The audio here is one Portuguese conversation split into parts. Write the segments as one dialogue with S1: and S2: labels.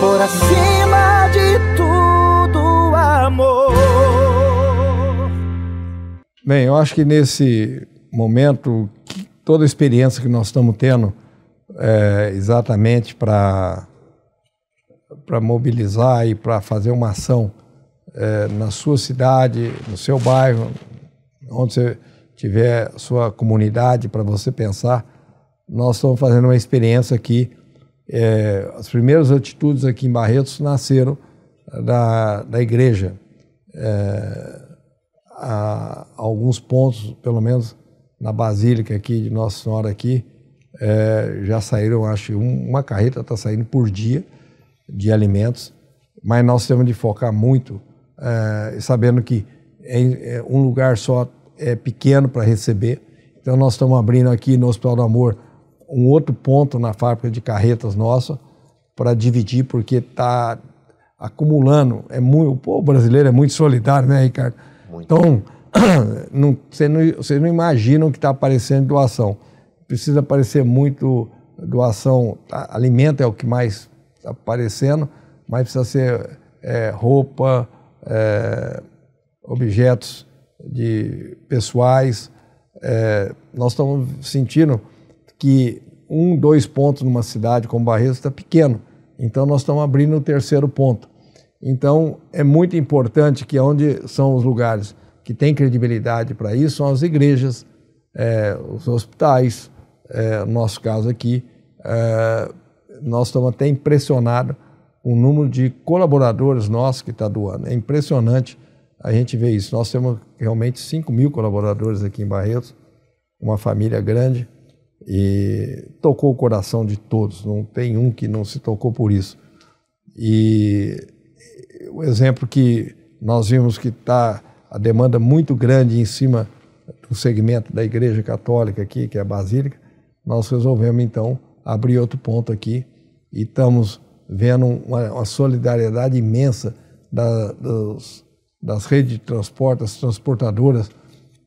S1: por acima de tudo, amor.
S2: Bem, eu acho que nesse momento, toda a experiência que nós estamos tendo, é, exatamente para mobilizar e para fazer uma ação é, na sua cidade, no seu bairro, onde você tiver sua comunidade para você pensar, nós estamos fazendo uma experiência aqui é, as primeiras atitudes aqui em Barretos nasceram da, da igreja. É, a, a alguns pontos, pelo menos na Basílica aqui de Nossa Senhora aqui, é, já saíram, acho, um, uma carreta está saindo por dia de alimentos, mas nós temos de focar muito, é, sabendo que é, é, um lugar só é pequeno para receber. Então nós estamos abrindo aqui no Hospital do Amor um outro ponto na fábrica de carretas nossa para dividir, porque está acumulando. É muito, o povo brasileiro é muito solidário, né, Ricardo? Muito. Então, não, você não, vocês não imaginam que está aparecendo doação. Precisa aparecer muito doação. Tá? Alimento é o que mais está aparecendo, mas precisa ser é, roupa, é, objetos de pessoais. É, nós estamos sentindo que um, dois pontos numa cidade como Barreto está pequeno. Então nós estamos abrindo o terceiro ponto. Então é muito importante que onde são os lugares que têm credibilidade para isso são as igrejas, é, os hospitais. É, no nosso caso aqui, é, nós estamos até impressionados com o número de colaboradores nossos que está doando. É impressionante a gente ver isso. Nós temos realmente 5 mil colaboradores aqui em Barretos, uma família grande e tocou o coração de todos, não tem um que não se tocou por isso. E o exemplo que nós vimos que está a demanda muito grande em cima do segmento da Igreja Católica aqui, que é a Basílica, nós resolvemos então abrir outro ponto aqui e estamos vendo uma, uma solidariedade imensa da, dos, das redes de transporte, as transportadoras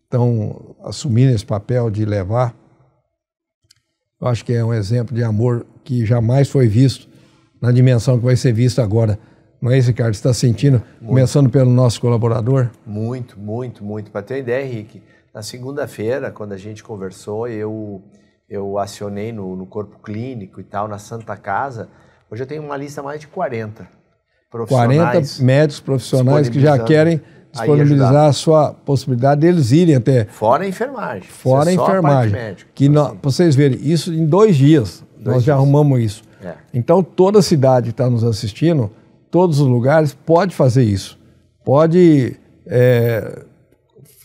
S2: estão assumindo esse papel de levar eu acho que é um exemplo de amor que jamais foi visto na dimensão que vai ser visto agora. Não é isso, Ricardo? Você está sentindo? Muito. Começando pelo nosso colaborador?
S1: Muito, muito, muito. Para ter uma ideia, Henrique, na segunda-feira, quando a gente conversou, eu, eu acionei no, no corpo clínico e tal, na Santa Casa. Hoje eu tenho uma lista mais de 40 profissionais, 40 médicos profissionais que já querem disponibilizar a
S2: sua possibilidade deles irem até. Fora
S1: a enfermagem. Fora a é enfermagem. A
S2: que assim. nós, vocês verem, isso em dois dias dois nós já arrumamos isso. É. Então toda a cidade que está nos assistindo, todos os lugares, pode fazer isso. Pode é,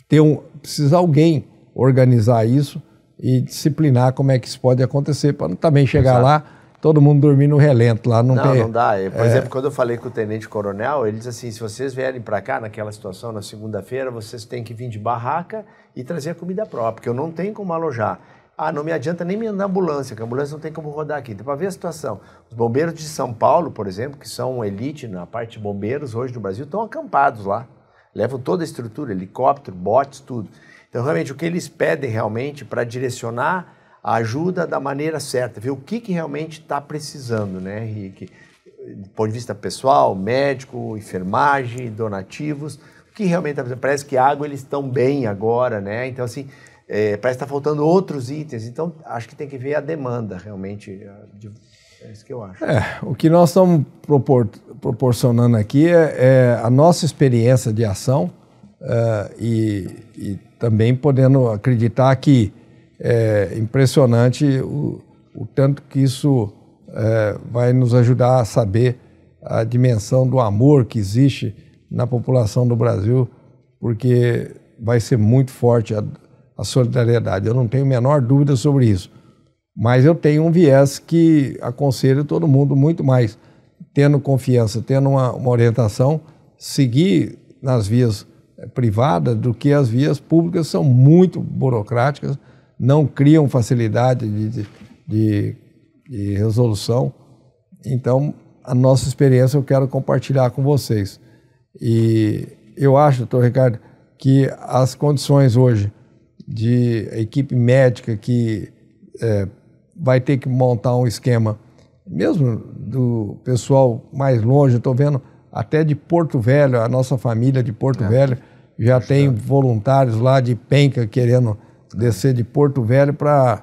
S2: ter um. Precisa alguém organizar isso e disciplinar como é que isso pode acontecer, para também chegar Exato. lá todo mundo dormir no relento lá. Não, não, tem, não dá. Por é... exemplo, quando
S1: eu falei com o tenente coronel, ele disse assim: se vocês vierem para cá naquela situação na segunda-feira, vocês têm que vir de barraca e trazer comida própria, porque eu não tenho como alojar. Ah, não me adianta nem me andar ambulância, que a ambulância não tem como rodar aqui. Então, para ver a situação, os bombeiros de São Paulo, por exemplo, que são elite na parte de bombeiros hoje no Brasil, estão acampados lá. Levam toda a estrutura, helicóptero, botes, tudo. Então, realmente, o que eles pedem realmente para direcionar ajuda da maneira certa, ver o que, que realmente está precisando, né, Henrique? Do ponto de vista pessoal, médico, enfermagem, donativos, o que realmente está precisando? Parece que água eles estão bem agora, né? Então, assim, é, parece que está faltando outros itens. Então, acho que tem que ver a demanda realmente. De, é isso que eu acho. É,
S2: o que nós estamos propor, proporcionando aqui é, é, a nossa experiência de ação uh, e, e também podendo acreditar que é impressionante o, o tanto que isso é, vai nos ajudar a saber a dimensão do amor que existe na população do Brasil, porque vai ser muito forte a, a solidariedade. Eu não tenho a menor dúvida sobre isso. Mas eu tenho um viés que aconselho todo mundo muito mais, tendo confiança, tendo uma, uma orientação, seguir nas vias é, privadas do que as vias públicas são muito burocráticas, não criam facilidade de, de, de resolução. Então, a nossa experiência eu quero compartilhar com vocês. E eu acho, doutor Ricardo, que as condições hoje de equipe médica que é, vai ter que montar um esquema, mesmo do pessoal mais longe, estou vendo até de Porto Velho, a nossa família de Porto é. Velho já tem voluntários lá de Penca querendo descer de Porto Velho para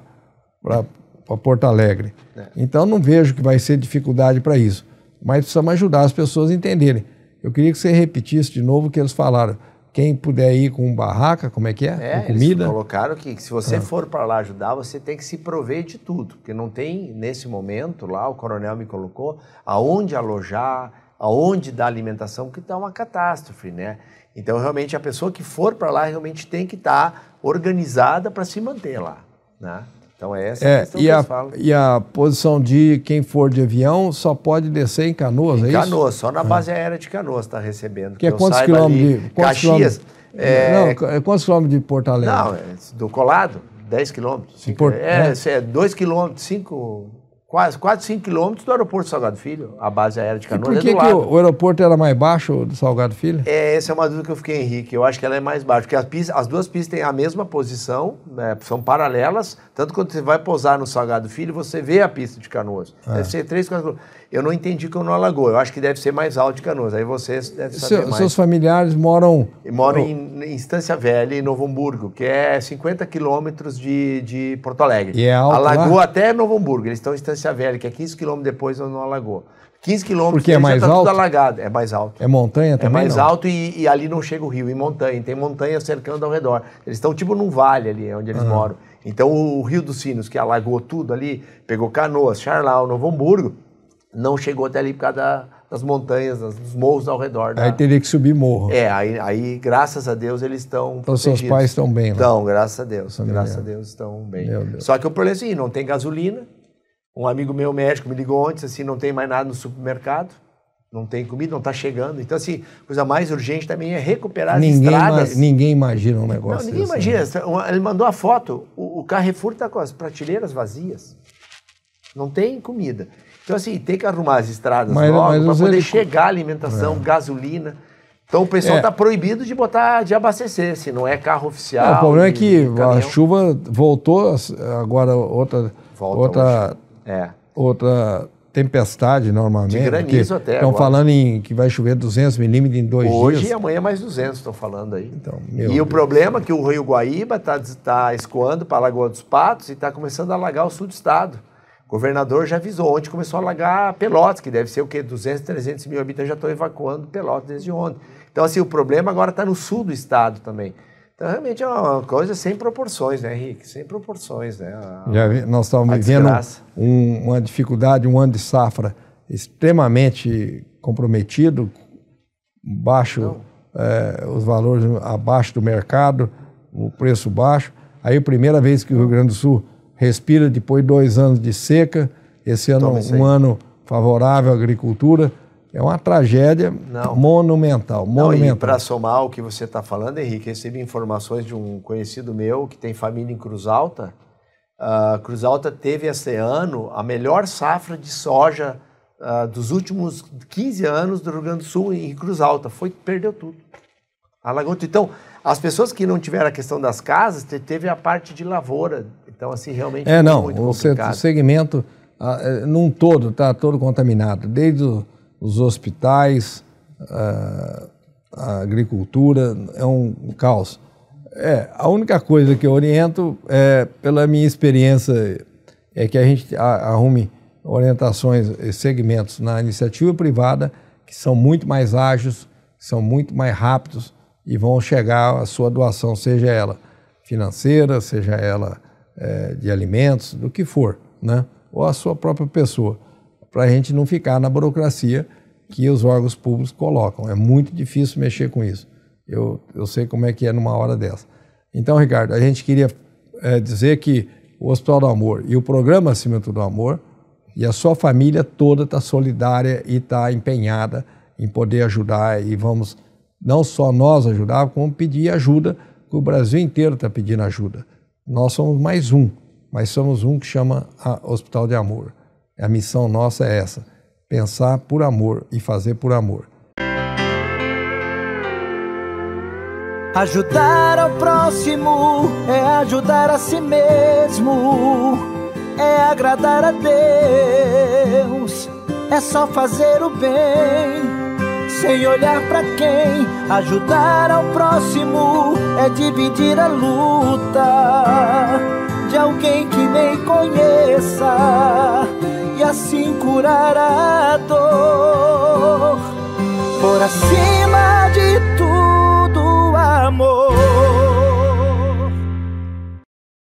S2: Porto Alegre. É. Então não vejo que vai ser dificuldade para isso. Mas precisamos ajudar as pessoas a entenderem. Eu queria que você repetisse de novo o que eles falaram. Quem puder ir com barraca, como é que é? é com comida. Eles
S1: colocaram que, se você ah. for para lá ajudar, você tem que se prover de tudo, porque não tem nesse momento lá. O coronel me colocou aonde alojar, aonde dá alimentação, que está uma catástrofe, né? Então, realmente, a pessoa que for para lá realmente tem que estar tá organizada para se manter lá, né? Então, essa é, essa a é, questão e que a, falam. E
S2: a posição de quem for de avião só pode descer em Canoas, é em é Canoas, isso? só na é. base
S1: aérea de Canoas está recebendo. Que é quantos quilômetros de... Quantos Caxias... Quilômetros? É... Não,
S2: quantos quilômetros de Porto Alegre? Não,
S1: do Colado, 10 quilômetros. Cinco, Por... É, 2 é, quilômetros, 5 quase, quase 5 quilômetros do aeroporto Salgado Filho, a base aérea de Canoas. E por que, é que o,
S2: o, aeroporto era mais baixo do Salgado Filho?
S1: É, essa é uma dúvida que eu fiquei, Henrique. Eu acho que ela é mais baixa, porque as, pistas, as duas pistas têm a mesma posição, né, são paralelas, tanto quando você vai pousar no Salgado Filho, você vê a pista de Canoas. É. Deve ser 3, 4 Eu não entendi que eu não alagou, eu acho que deve ser mais alto de Canoas, aí você deve saber Seu, mais. Seus
S2: familiares moram...
S1: Moram no... em, em Estância Velha, em Novo Hamburgo, que é 50 quilômetros de, de Porto Alegre. E é alto Alagou lá? até Novo Hamburgo, eles estão em Estância Província Velha, que é 15 quilômetros depois não alagou. 15 quilômetros Porque é mais tá alto? alagado. É mais alto.
S2: É montanha também? É mais não.
S1: alto e, e, ali não chega o rio, em montanha. Tem montanha cercando ao redor. Eles estão tipo num vale ali, é onde eles uhum. moram. Então o Rio dos Sinos, que alagou tudo ali, pegou Canoas, Charlau, Novo Hamburgo, não chegou até ali por causa da, das montanhas, das, dos morros ao redor. Da... Aí
S2: teria que subir morro. É,
S1: aí, aí graças a Deus eles estão. Então protegidos. seus pais estão bem, né? Estão, graças a Deus. graças a Deus estão bem. Só que o problema é assim, não tem gasolina. Um amigo meu médico me ligou ontem, assim, não tem mais nada no supermercado, não tem comida, não está chegando. Então, assim, a coisa mais urgente também é recuperar ninguém as estradas.
S2: ninguém imagina um negócio não, ninguém desse,
S1: né? imagina. Né? Ele mandou a foto, o, o Carrefour está com as prateleiras vazias. Não tem comida. Então, assim, tem que arrumar as estradas mas, logo para poder chegar alimentação, é. gasolina. Então o pessoal está é. Tá proibido de botar, de abastecer, se assim, não é carro oficial. Não, o problema é
S2: que a chuva voltou agora outra, Volta outra hoje. É. Outra tempestade normalmente. De granizo até. Estão falando em que vai chover 200 milímetros em dois Hoje dias. Hoje e
S1: amanhã mais 200, estão falando aí. Então, e Deus o problema é que o rio Guaíba está tá escoando para a Lagoa dos Patos e está começando a alagar o sul do estado. O governador já avisou, ontem começou a alagar Pelotas, que deve ser o quê? 200, 300 mil habitantes já estão evacuando Pelotas desde ontem. Então, assim, o problema agora está no sul do estado também. Então, realmente é uma coisa sem proporções, né, Henrique? Sem proporções, né? A, Já vi,
S2: nós estamos vivendo um, uma dificuldade, um ano de safra extremamente comprometido, baixo, é, os valores abaixo do mercado, o preço baixo. Aí, primeira vez que o Rio Grande do Sul respira depois dois anos de seca, esse ano um ano favorável à agricultura. É uma tragédia Não. monumental, monumental. Para
S1: somar o que você está falando, Henrique, recebi informações de um conhecido meu que tem família em Cruz Alta. Uh, Cruz Alta teve esse ano a melhor safra de soja uh, dos últimos 15 anos do Rio Grande do Sul em Cruz Alta. Foi, perdeu tudo. Alagoto. Então, as pessoas que não tiveram a questão das casas, teve a parte de lavoura. Então, assim, realmente é, não, muito complicado. Ah, é, não, o
S2: segmento, num todo, está todo contaminado. Desde o os hospitais, a, agricultura, é um, caos. É, a única coisa que eu oriento, é, pela minha experiência, é que a gente arrume orientações e segmentos na iniciativa privada que são muito mais ágeis, são muito mais rápidos e vão chegar à sua doação, seja ela financeira, seja ela é, de alimentos, do que for, né? ou a sua própria pessoa para a gente não ficar na burocracia que os órgãos públicos colocam. É muito difícil mexer com isso. Eu, eu sei como é que é numa hora dessa. Então, Ricardo, a gente queria é, dizer que o Hospital do Amor e o programa Cimento do Amor e a sua família toda está solidária e está empenhada em poder ajudar e vamos não só nós ajudar, como pedir ajuda, que o Brasil inteiro está pedindo ajuda. Nós somos mais um, mas somos um que chama Hospital de Amor. A missão nossa é essa: pensar por amor e fazer por amor.
S1: Ajudar ao próximo é ajudar a si mesmo, é agradar a Deus, é só fazer o bem, sem olhar para quem. Ajudar ao próximo é dividir a luta de alguém que nem conheça assim curar a dor. Por acima de tudo, amor.